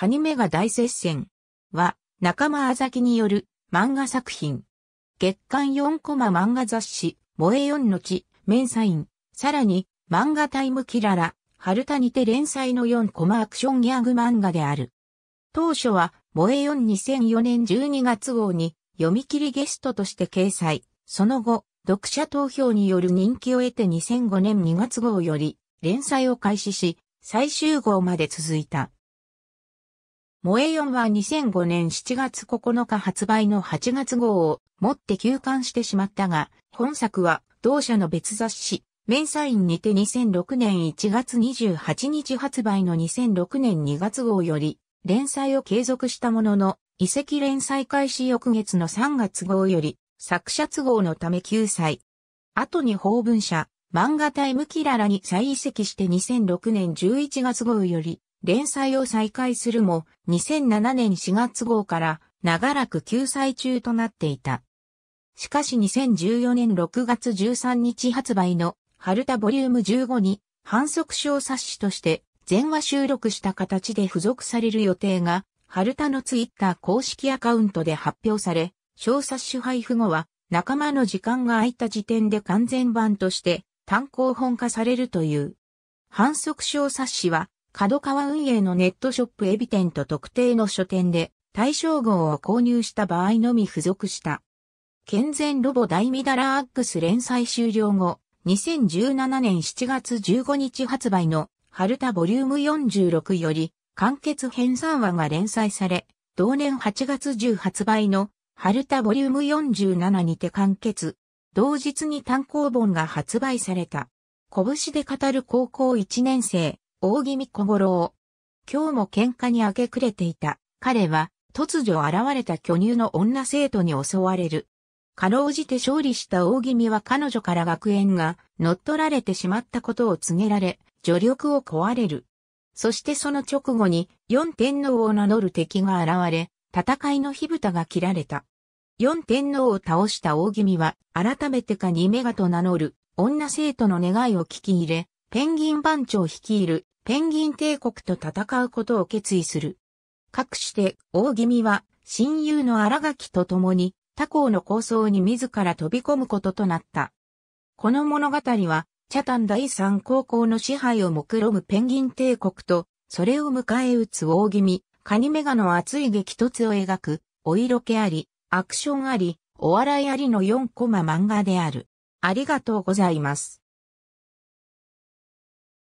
カニメが大接戦は仲間あざきによる漫画作品。月刊4コマ漫画雑誌、萌え4の地、メンサイン、さらに漫画タイムキララ、春田にて連載の4コマアクションギャグ漫画である。当初は、萌え4 2004年12月号に読み切りゲストとして掲載。その後、読者投票による人気を得て2005年2月号より連載を開始し、最終号まで続いた。萌え4は2005年7月9日発売の8月号を持って休刊してしまったが、本作は同社の別雑誌、メンサインにて2006年1月28日発売の2006年2月号より連載を継続したものの、遺跡連載開始翌月の3月号より作者都合のため救済。後に法文社、漫画タイムキララに再遺跡して2006年11月号より連載を再開するも、2007年4月号から長らく休載中となっていた。しかし2014年6月13日発売の春田ボリューム15に反則小冊子として全話収録した形で付属される予定が、春田のツイッター公式アカウントで発表され、小冊子配布後は仲間の時間が空いた時点で完全版として単行本化されるという。反則小冊子は角川運営のネットショップエビ店と特定の書店で対象号を購入した場合のみ付属した。健全ロボ大ミダラアックス連載終了後、2017年7月15日発売の春田ボリューム46より完結編3話が連載され、同年8月10発売の春田ボリューム47にて完結。同日に単行本が発売された。拳で語る高校1年生、大木小五郎。今日も喧嘩に明け暮れていた。彼は、突如現れた巨乳の女生徒に襲われる。かろうじて勝利した大気味は彼女から学園が乗っ取られてしまったことを告げられ、助力を壊れる。そしてその直後に四天王を名乗る敵が現れ、戦いの火蓋が切られた。四天王を倒した大気味は、改めてかにメガと名乗る女生徒の願いを聞き入れ、ペンギン番長を率いるペンギン帝国と戦うことを決意する。かくして、大君は、親友の荒垣と共に、他校の構想に自ら飛び込むこととなった。この物語は、チャタン第三高校の支配を目論むペンギン帝国と、それを迎え撃つ大君、カニメガの熱い激突を描く、お色気あり、アクションあり、お笑いありの4コマ漫画である。ありがとうございます。